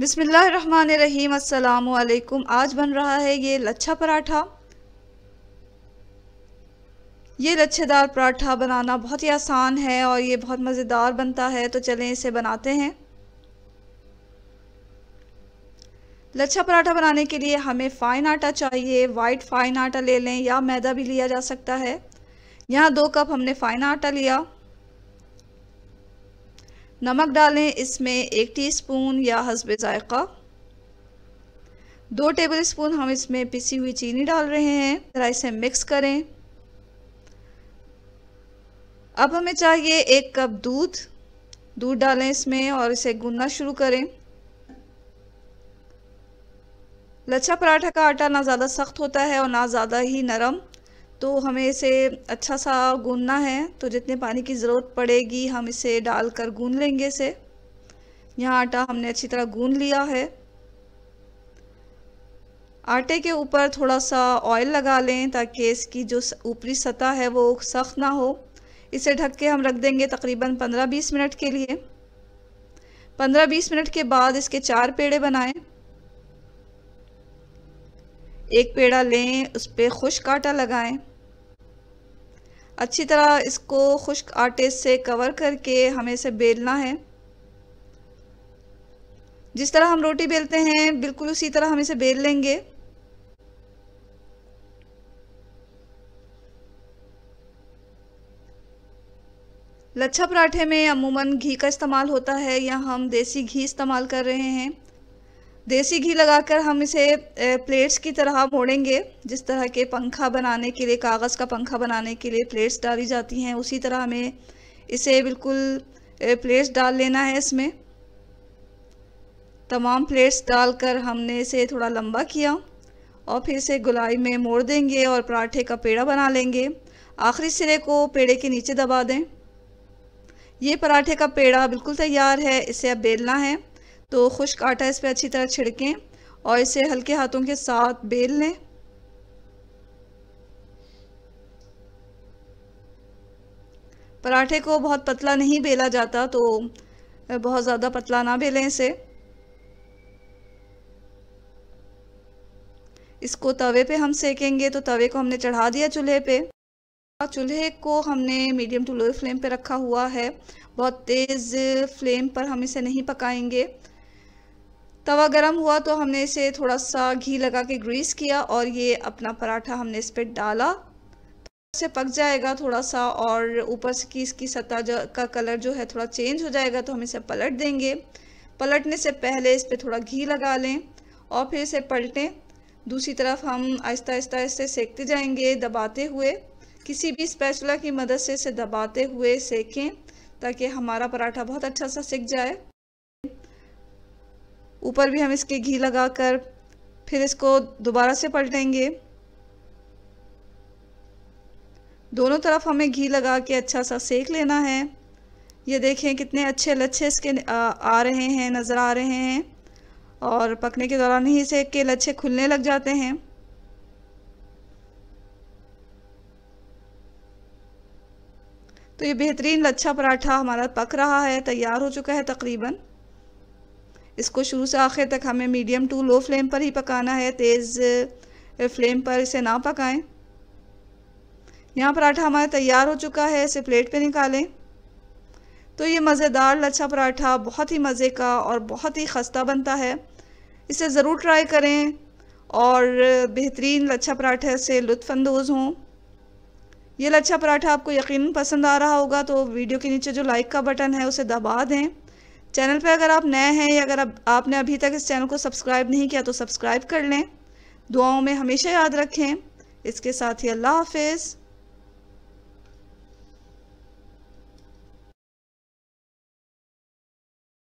बिसमीम अल्लाम आज बन रहा है ये लच्छा पराठा ये लच्छेदार पराठा बनाना बहुत ही आसान है और ये बहुत मज़ेदार बनता है तो चलें इसे बनाते हैं लच्छा पराठा बनाने के लिए हमें फ़ाइन आटा चाहिए वाइट फ़ाइन आटा ले लें या मैदा भी लिया जा सकता है यहाँ दो कप हमने फ़ाइन आटा लिया नमक डालें इसमें एक टीस्पून या हसब ज़ायक़ा दो टेबल स्पून हम इसमें पिसी हुई चीनी डाल रहे हैं ज़रा इसे मिक्स करें अब हमें चाहिए एक कप दूध दूध डालें इसमें और इसे गूंदना शुरू करें लच्छा पराठा का आटा ना ज़्यादा सख्त होता है और ना ज़्यादा ही नरम तो हमें इसे अच्छा सा गूंदना है तो जितने पानी की ज़रूरत पड़ेगी हम इसे डालकर गूंद लेंगे इसे यहाँ आटा हमने अच्छी तरह गूंद लिया है आटे के ऊपर थोड़ा सा ऑयल लगा लें ताकि इसकी जो ऊपरी सतह है वो सख्त ना हो इसे ढक के हम रख देंगे तकरीबन 15-20 मिनट के लिए 15-20 मिनट के बाद इसके चार पेड़े बनाएं एक पेड़ा लें उस पर खुश्क आटा लगाएं अच्छी तरह इसको खुश्क आटे से कवर करके हमें इसे बेलना है जिस तरह हम रोटी बेलते हैं बिल्कुल उसी तरह हम इसे बेल लेंगे लच्छा पराठे में अमूमन घी का इस्तेमाल होता है या हम देसी घी इस्तेमाल कर रहे हैं देसी घी लगाकर हम इसे प्लेट्स की तरह मोड़ेंगे जिस तरह के पंखा बनाने के लिए कागज़ का पंखा बनाने के लिए प्लेट्स डाली जाती हैं उसी तरह हमें इसे बिल्कुल प्लेट्स डाल लेना है इसमें तमाम प्लेट्स डालकर हमने इसे थोड़ा लंबा किया और फिर इसे गुलाई में मोड़ देंगे और पराठे का पेड़ा बना लेंगे आखिरी सिरे को पेड़े के नीचे दबा दें ये पराठे का पेड़ा बिल्कुल तैयार है इसे अब बेलना है तो खुश्क आटा इस पर अच्छी तरह छिड़कें और इसे हल्के हाथों के साथ बेल लें पराठे को बहुत पतला नहीं बेला जाता तो बहुत ज़्यादा पतला ना बेलें इसे इसको तवे पे हम सेकेंगे तो तवे को हमने चढ़ा दिया चूल्हे पे चूल्हे को हमने मीडियम टू लो फ्लेम पे रखा हुआ है बहुत तेज़ फ्लेम पर हम इसे नहीं पकाएंगे तवा गर्म हुआ तो हमने इसे थोड़ा सा घी लगा के ग्रीस किया और ये अपना पराठा हमने इस पर डाला से पक जाएगा थोड़ा सा और ऊपर से की इसकी सतह जो का कलर जो है थोड़ा चेंज हो जाएगा तो हम इसे पलट देंगे पलटने से पहले इस पर थोड़ा घी लगा लें और फिर इसे पलटें दूसरी तरफ हम आहिस्ता आहिस्ता इसे सेकते जाएंगे दबाते हुए किसी भी स्पैचुला की मदद से इसे दबाते हुए सेकें ताकि हमारा पराठा बहुत अच्छा सा सेक जाए ऊपर भी हम इसके घी लगाकर फिर इसको दोबारा से पलटेंगे दोनों तरफ हमें घी लगा के अच्छा सा सेक लेना है ये देखें कितने अच्छे लच्छे इसके आ रहे हैं नज़र आ रहे हैं और पकने के दौरान ही सेक के लच्छे खुलने लग जाते हैं तो ये बेहतरीन लच्छा पराठा हमारा पक रहा है तैयार हो चुका है तकरीबन इसको शुरू से आखिर तक हमें मीडियम टू लो फ्लेम पर ही पकाना है तेज़ फ्लेम पर इसे ना पकाएं यहाँ पराठा हमारा तैयार हो चुका है इसे प्लेट पे निकालें तो ये मज़ेदार लच्छा पराठा बहुत ही मज़े का और बहुत ही खस्ता बनता है इसे ज़रूर ट्राई करें और बेहतरीन लच्छा पराठे से लुफानंदोज़ हों ये लच्छा पराठा आपको यकीन पसंद आ रहा होगा तो वीडियो के नीचे जो लाइक का बटन है उसे दबा दें चैनल पर अगर आप नए हैं या अगर आप, आपने अभी तक इस चैनल को सब्सक्राइब नहीं किया तो सब्सक्राइब कर लें दुआओं में हमेशा याद रखें इसके साथ ही अल्लाह हाफिज़